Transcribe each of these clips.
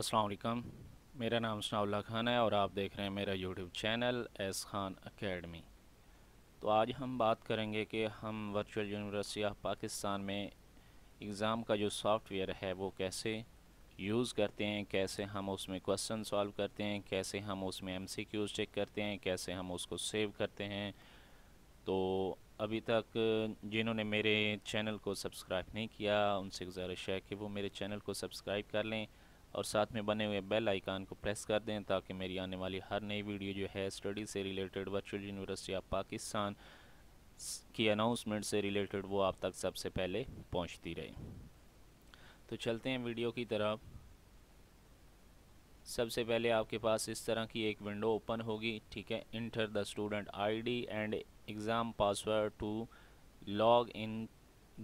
अस्सलाम वालेकुम मेरा नाम सनाउल्ला खान है और आप देख रहे हैं मेरा YouTube channel S Khan academy तो आज हम बात करेंगे कि हम वर्चुअल यूनिवर्सिटी ऑफ पाकिस्तान में एग्ज़ाम का जो सॉफ्टवेयर है वो कैसे यूज़ करते हैं कैसे हम उसमें क्वेश्चन सॉल्व करते हैं कैसे हम उसमें एम सी क्यूज़ चेक करते हैं कैसे हम उसको सेव करते हैं तो अभी तक जिन्होंने मेरे चैनल को सब्सक्राइब नहीं किया उनसे गुजारिश है कि वो मेरे चैनल को सब्सक्राइब कर लें और साथ में बने हुए बेल आइकान को प्रेस कर दें ताकि मेरी आने वाली हर नई वीडियो जो है स्टडी से related virtual university of Pakistan की अनाउंसमेंट से रिलेटेड वो आप तक सबसे पहले पहुंचती रहे तो चलते हैं वीडियो की तरफ सबसे पहले आपके पास इस तरह की एक विंडो ओपन होगी ठीक है enter the student I and exam password to log in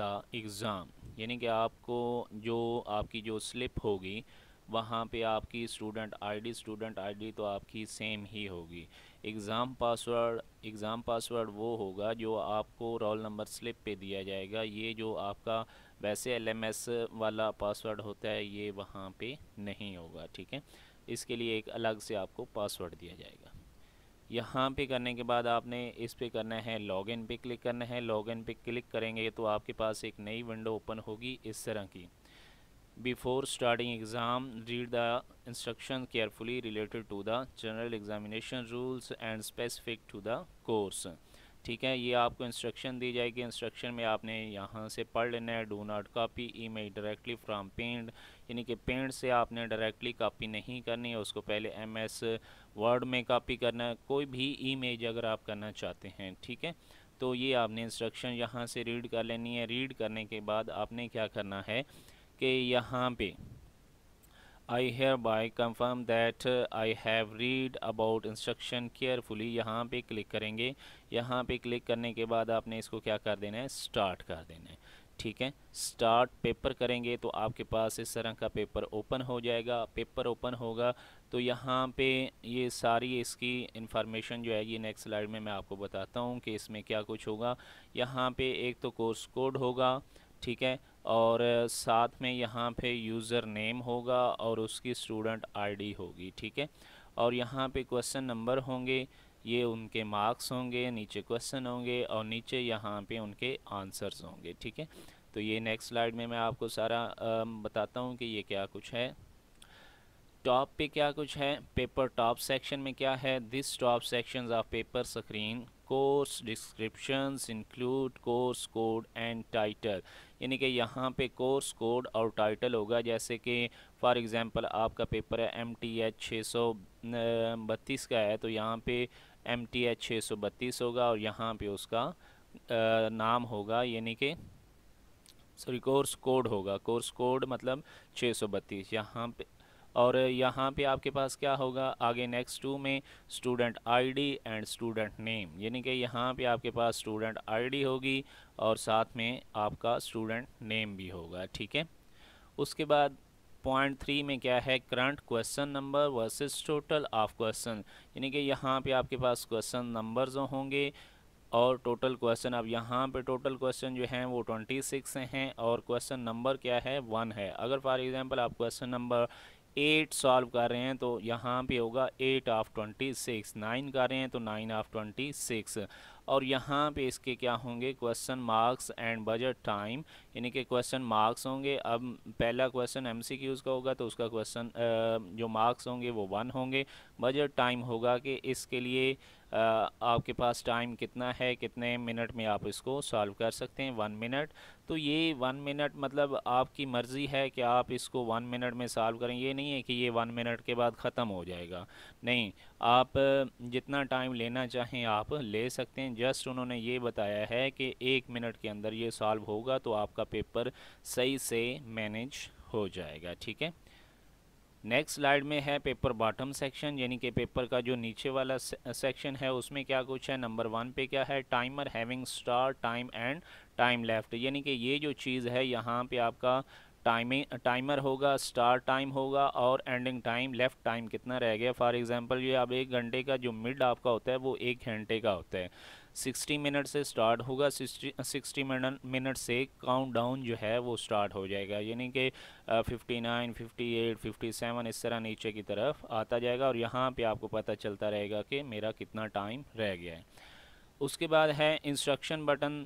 the exam यानी कि आपको जो आपकी जो स्लिप होगी वहाँ पे आपकी स्टूडेंट आईडी स्टूडेंट आईडी तो आपकी सेम ही होगी एग्ज़ाम पासवर्ड एग्ज़ाम पासवर्ड वो होगा जो आपको रोल नंबर स्लिप पे दिया जाएगा ये जो आपका वैसे एलएमएस वाला पासवर्ड होता है ये वहाँ पे नहीं होगा ठीक है इसके लिए एक अलग से आपको पासवर्ड दिया जाएगा यहाँ पे करने के बाद आपने इस पे करना है लॉगिन पे क्लिक करना है लॉगिन पे क्लिक करेंगे तो आपके पास एक नई विंडो ओपन होगी इस तरह की before starting exam read the instruction carefully related to the general examination rules and specific to the course ठीक है ये आपको इंस्ट्रक्शन दी जाएगी इंस्ट्रक्शन में आपने यहाँ से पढ़ लेना है do not copy email directly from paint यानी कि पेंट से आपने डायरेक्टली कॉपी नहीं करनी है उसको पहले एम एस वर्ड में कॉपी करना है कोई भी ई मेज अगर आप करना चाहते हैं ठीक है तो ये आपने इंस्ट्रक्शन यहाँ से रीड कर लेनी है रीड करने के बाद आपने क्या करना है के यहाँ पे I hereby confirm that I have read about instruction carefully यहाँ पे क्लिक करेंगे यहाँ पे क्लिक करने के बाद आपने इसको क्या कर देना है स्टार्ट कर देना है ठीक है स्टार्ट पेपर करेंगे तो आपके पास इस तरह का पेपर ओपन हो जाएगा पेपर ओपन होगा तो यहाँ पे ये सारी इसकी इन्फॉर्मेशन जो है ये नेक्स्ट स्लाइड में मैं आपको बताता हूँ कि इसमें क्या कुछ होगा यहाँ पे एक तो कोर्स कोड होगा ठीक है और साथ में यहाँ पे यूज़र नेम होगा और उसकी स्टूडेंट आईडी होगी ठीक है और यहाँ पे क्वेश्चन नंबर होंगे ये उनके मार्क्स होंगे नीचे क्वेश्चन होंगे और नीचे यहाँ पे उनके आंसर्स होंगे ठीक है तो ये नेक्स्ट स्लाइड में मैं आपको सारा बताता हूँ कि ये क्या कुछ है टॉप पे क्या कुछ है पेपर टॉप सेक्शन में क्या है this top section of paper screen course description include course code and title यानी कि यहाँ पे कोर्स कोड और टाइटल होगा जैसे कि फॉर एग्ज़ाम्पल आपका पेपर है एम टी एच छः सौ बत्तीस का है तो यहाँ पे एम टी एच छः सौ बत्तीस होगा और यहाँ पे उसका आ, नाम होगा यानी कि सॉरी कोर्स कोड होगा कोर्स कोड मतलब छः सौ बत्तीस यहाँ पे और यहाँ पे आपके पास क्या होगा आगे नेक्स्ट टू में student ID and student name यानी कि यहाँ पे आपके पास स्टूडेंट आईडी होगी और साथ में आपका स्टूडेंट नेम भी होगा ठीक है उसके बाद पॉइंट थ्री में क्या है current question number versus total of question यानी कि यहाँ पे आपके पास क्वेश्चन जो होंगे और टोटल क्वेश्चन अब यहाँ पे टोटल क्वेश्चन जो हैं वो ट्वेंटी सिक्स हैं और क्वेश्चन नंबर क्या है वन है अगर फॉर एग्जांपल आप क्वेश्चन नंबर एट सॉल्व कर रहे हैं तो यहाँ पे होगा eight of twenty six nine कर रहे हैं तो नाइन ऑफ ट्वेंटी सिक्स और यहाँ पे इसके क्या होंगे question marks and budget time यानी कि क्वेश्चन मार्क्स होंगे अब पहला क्वेश्चन एम सी क्यूज़ का होगा तो उसका क्वेश्चन जो मार्क्स होंगे वो वन होंगे बजट टाइम होगा कि इसके लिए आ, आपके पास टाइम कितना है कितने मिनट में आप इसको सॉल्व कर सकते हैं वन मिनट तो ये वन मिनट मतलब आपकी मर्ज़ी है कि आप इसको वन मिनट में सॉल्व करें ये नहीं है कि ये वन मिनट के बाद ख़त्म हो जाएगा नहीं आप जितना टाइम लेना चाहें आप ले सकते हैं हैं जस्ट उन्होंने ये बताया है कि एक मिनट के अंदर ये सॉल्व होगा तो आपका पेपर सही से मैनेज हो जाएगा ठीक है नेक्स्ट स्लाइड में है पेपर बॉटम सेक्शन यानी कि पेपर का जो नीचे वाला सेक्शन है उसमें क्या कुछ है नंबर वन पे क्या है timer having star time and time left यानी कि ये जो चीज़ है यहाँ पे आपका टाइमिंग टाइमर होगा स्टार टाइम होगा और एंडिंग टाइम लेफ़्ट टाइम कितना रह गया फॉर एग्जांपल ये अब एक घंटे का जो मिड आपका होता है वो एक घंटे का होता है 60 मिनट से स्टार्ट होगा 60 सिक्सटी मिनट से काउंटडाउन जो है वो स्टार्ट हो जाएगा यानी कि 59 58 57 इस तरह नीचे की तरफ आता जाएगा और यहाँ पे आपको पता चलता रहेगा कि मेरा कितना टाइम रह गया है उसके बाद है इंस्ट्रक्शन बटन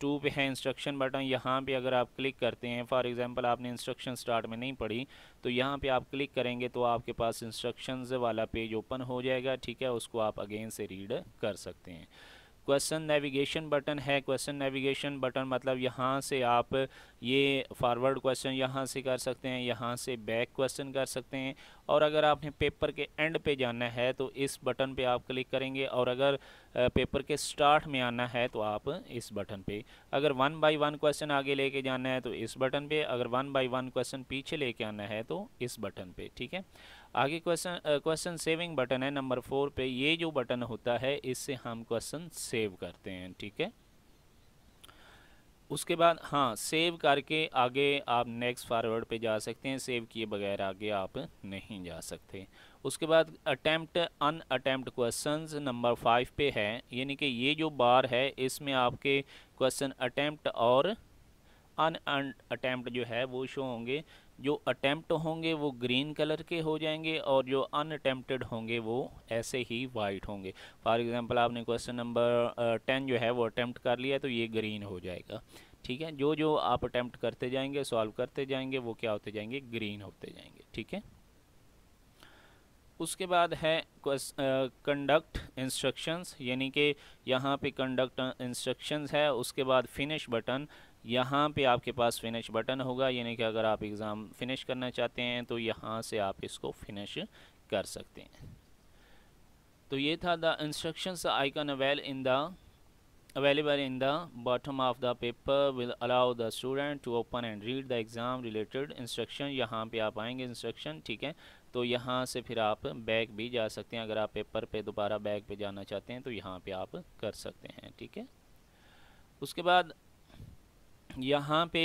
टू पे है इंस्ट्रक्शन बटन यहाँ पे अगर आप क्लिक करते हैं फॉर एग्जांपल आपने इंस्ट्रक्शन स्टार्ट में नहीं पढ़ी तो यहाँ पे आप क्लिक करेंगे तो आपके पास इंस्ट्रक्शंस वाला पेज ओपन हो जाएगा ठीक है उसको आप अगेन से रीड कर सकते हैं क्वेश्चन नेविगेशन बटन है क्वेश्चन नेविगेशन बटन मतलब यहाँ से आप ये फॉरवर्ड क्वेश्चन यहाँ से कर सकते हैं यहाँ से बैक क्वेश्चन कर सकते हैं और अगर आपने पेपर के एंड पे जाना है तो इस बटन पे आप क्लिक करेंगे और अगर पेपर के स्टार्ट में आना है तो आप इस बटन पे अगर वन बाय वन क्वेश्चन आगे लेके जाना है तो इस बटन पे अगर वन बाय वन क्वेश्चन पीछे लेके आना है तो इस बटन पे ठीक है आगे क्वेश्चन क्वेश्चन सेविंग बटन है नंबर फोर पे ये जो बटन होता है इससे हम क्वेश्चन सेव करते हैं ठीक है उसके बाद हाँ सेव करके आगे आप नेक्स्ट फॉरवर्ड पे जा सकते हैं सेव किए बगैर आगे आप नहीं जा सकते उसके बाद attempt unattempt questions number five पे है यानी कि ये जो बार है इसमें आपके क्वेश्चन अटैम्प्ट और अन अटैम्प्ट जो है वो शो होंगे जो अटैम्प्ट होंगे वो ग्रीन कलर के हो जाएंगे और जो अनअटैम्प्टेड होंगे वो ऐसे ही वाइट होंगे फॉर एग्ज़ाम्पल आपने क्वेश्चन नंबर टेन जो है वो अटैम्प्ट कर लिया तो ये ग्रीन हो जाएगा ठीक है जो जो आप अटैम्प्ट करते जाएंगे सॉल्व करते जाएंगे वो क्या होते जाएंगे ग्रीन होते जाएंगे ठीक है उसके बाद है कंडक्ट इंस्ट्रक्शंस यानी कि यहाँ पे कंडक्ट इंस्ट्रक्शंस है उसके बाद फिनिश बटन यहाँ पे आपके पास फिनिश बटन होगा यानी कि अगर आप एग्ज़ाम फिनिश करना चाहते हैं तो यहाँ से आप इसको फिनिश कर सकते हैं तो ये था the instructions icon avail in the available in the bottom of the paper will allow the student to open and read the exam related instruction यहाँ पे आप आएंगे इंस्ट्रक्शन ठीक है तो यहाँ से फिर आप बैक भी जा सकते हैं अगर आप पेपर पे दोबारा बैक पे जाना चाहते हैं तो यहाँ पे आप कर सकते हैं ठीक है उसके बाद यहाँ पे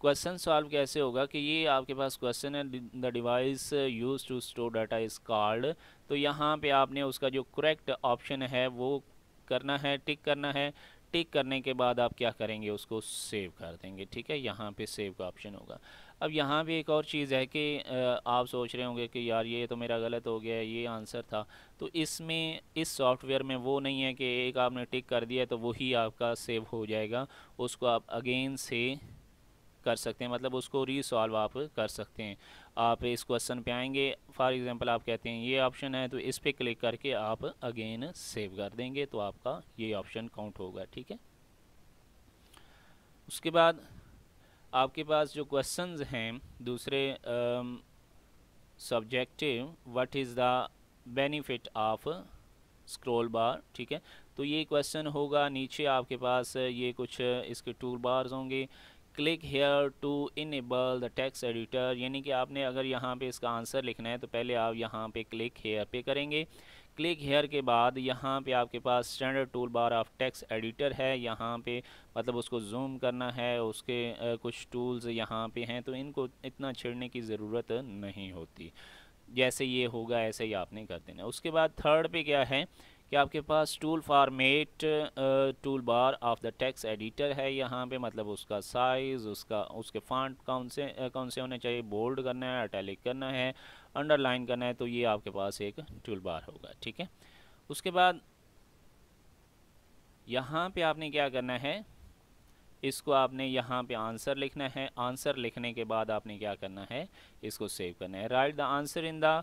क्वेश्चन सॉल्व कैसे होगा कि ये आपके पास क्वेश्चन है the device use to store data is card तो यहाँ पे आपने उसका जो करेक्ट ऑप्शन है वो करना है टिक करना है टिक करने के बाद आप क्या करेंगे उसको सेव कर देंगे ठीक है यहाँ पे सेव का ऑप्शन होगा अब यहाँ भी एक और चीज़ है कि आप सोच रहे होंगे कि यार ये तो मेरा गलत हो गया ये आंसर था तो इसमें इस सॉफ्टवेयर में वो नहीं है कि एक आपने टिक कर दिया तो वही आपका सेव हो जाएगा उसको आप अगेन से कर सकते हैं मतलब उसको रीसॉल्व आप कर सकते हैं आप इस क्वेश्चन पे आएंगे फॉर एग्जांपल आप कहते हैं ये ऑप्शन है तो इस पर क्लिक करके आप अगेन सेव कर देंगे तो आपका ये ऑप्शन काउंट होगा ठीक है उसके बाद आपके पास जो क्वेश्चंस हैं दूसरे subjective what is the benefit of scroll bar ठीक है तो ये क्वेश्चन होगा नीचे आपके पास ये कुछ इसके टूल बार्स होंगे click here to enable the text editor यानी कि आपने अगर यहाँ पे इसका आंसर लिखना है तो पहले आप यहाँ पे क्लिक हेयर पे करेंगे क्लिक हेयर के बाद यहाँ पे आपके पास standard tool bar of text editor है यहाँ पे मतलब उसको जूम करना है उसके कुछ टूल्स यहाँ पे हैं तो इनको इतना छेड़ने की ज़रूरत नहीं होती जैसे ये होगा ऐसे ही आपने कर देना उसके बाद थर्ड पे क्या है कि आपके पास tool format tool bar of the text editor है यहाँ पे मतलब उसका साइज़ उसका उसके फॉन्ट कौन से कौन से होने चाहिए बोल्ड करना है अटैलिक करना है अंडरलाइन करना है तो ये आपके पास एक टूल बार होगा ठीक है उसके बाद यहाँ पे आपने क्या करना है इसको आपने यहाँ पे आंसर लिखना है आंसर लिखने के बाद आपने क्या करना है इसको सेव करना है write the answer in the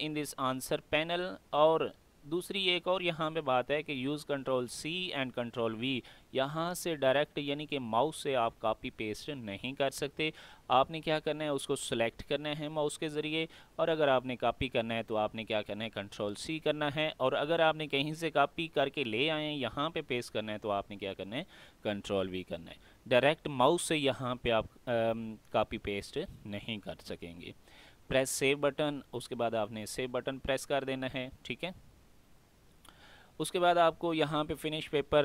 in this answer panel और दूसरी एक और यहाँ पे बात है कि use control C and control V यहाँ से डायरेक्ट यानी कि माउस से आप कॉपी पेस्ट नहीं कर सकते आपने क्या करना है उसको सेलेक्ट करना है माउस के ज़रिए और अगर आपने कॉपी करना है तो आपने क्या करना है कंट्रोल सी करना है और अगर आपने कहीं से कॉपी करके ले आए हैं यहाँ पे पेस्ट करना है तो आपने क्या करना है कंट्रोल वी करना है डायरेक्ट माउस से यहाँ पर आप कापी पेस्ट नहीं कर सकेंगे प्रेस सेव बटन उसके बाद आपने सेव बटन प्रेस कर देना है ठीक है उसके बाद आपको यहाँ पे फिनिश पेपर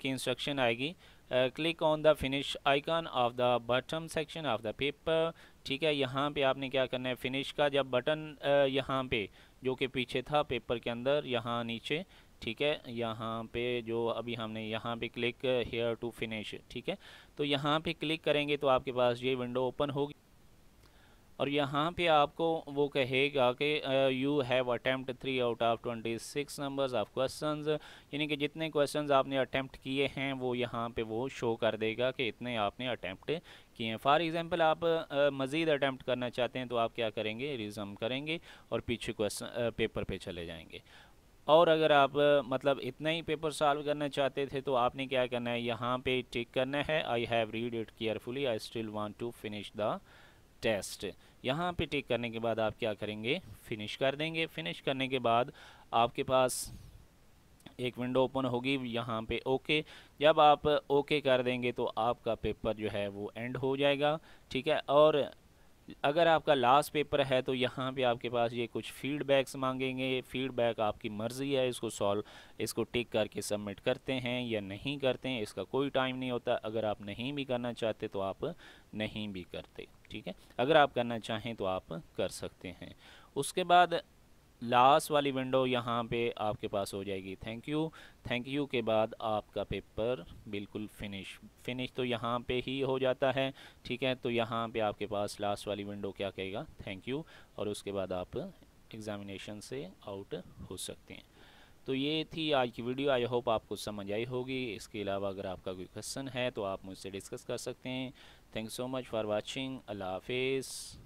की इंस्ट्रक्शन आएगी click on the finish icon of the bottom section of the paper ठीक है यहाँ पे आपने क्या करना है फिनिश का जब बटन यहाँ पे जो कि पीछे था पेपर के अंदर यहाँ नीचे ठीक है यहाँ पे जो अभी हमने यहाँ पे क्लिक हेयर टू फिनिश ठीक है तो यहाँ पे क्लिक करेंगे तो आपके पास ये विंडो ओपन होगी और यहाँ पे आपको वो कहेगा कि you have attempt three out of twenty six number of question यानी कि जितने क्वेश्चन आपने अटैम्प्ट किए हैं वो यहाँ पे वो शो कर देगा कि इतने आपने अटैम्प्ट किए हैं फॉर एग्ज़ाम्पल आप मज़ीद अटैम्प्ट करना चाहते हैं तो आप क्या करेंगे रिज़म करेंगे और पीछे क्वेश्चन पेपर पे चले जाएँगे और अगर आप मतलब इतना ही पेपर सॉल्व करना चाहते थे तो आपने क्या करना है यहाँ पे टिक करना है I have read it carefully I still want to finish the test यहाँ पे टिक करने के बाद आप क्या करेंगे फिनिश कर देंगे फिनिश करने के बाद आपके पास एक विंडो ओपन होगी यहाँ पे ओके जब आप ओके कर देंगे तो आपका पेपर जो है वो एंड हो जाएगा ठीक है और अगर आपका लास्ट पेपर है तो यहाँ पे आपके पास ये कुछ फीडबैक्स मांगेंगे फीडबैक आपकी मर्ज़ी है इसको सॉल्व इसको टिक करके सबमिट करते हैं या नहीं करते हैं इसका कोई टाइम नहीं होता अगर आप नहीं भी करना चाहते तो आप नहीं भी करते ठीक है अगर आप करना चाहें तो आप कर सकते हैं उसके बाद लास्ट वाली विंडो यहाँ पे आपके पास हो जाएगी थैंक यू थैंक यू के बाद आपका पेपर बिल्कुल फिनिश फिनिश तो यहाँ पे ही हो जाता है ठीक है तो यहाँ पे आपके पास लास्ट वाली विंडो क्या कहेगा थैंक यू और उसके बाद आप एग्ज़ामिनेशन से आउट हो सकते हैं तो ये थी आज की वीडियो आई होप आपको समझ आई होगी इसके अलावा अगर आपका कोई क्वेश्चन है तो आप मुझसे डिस्कस कर सकते हैं thanks so much for watching allah hafiz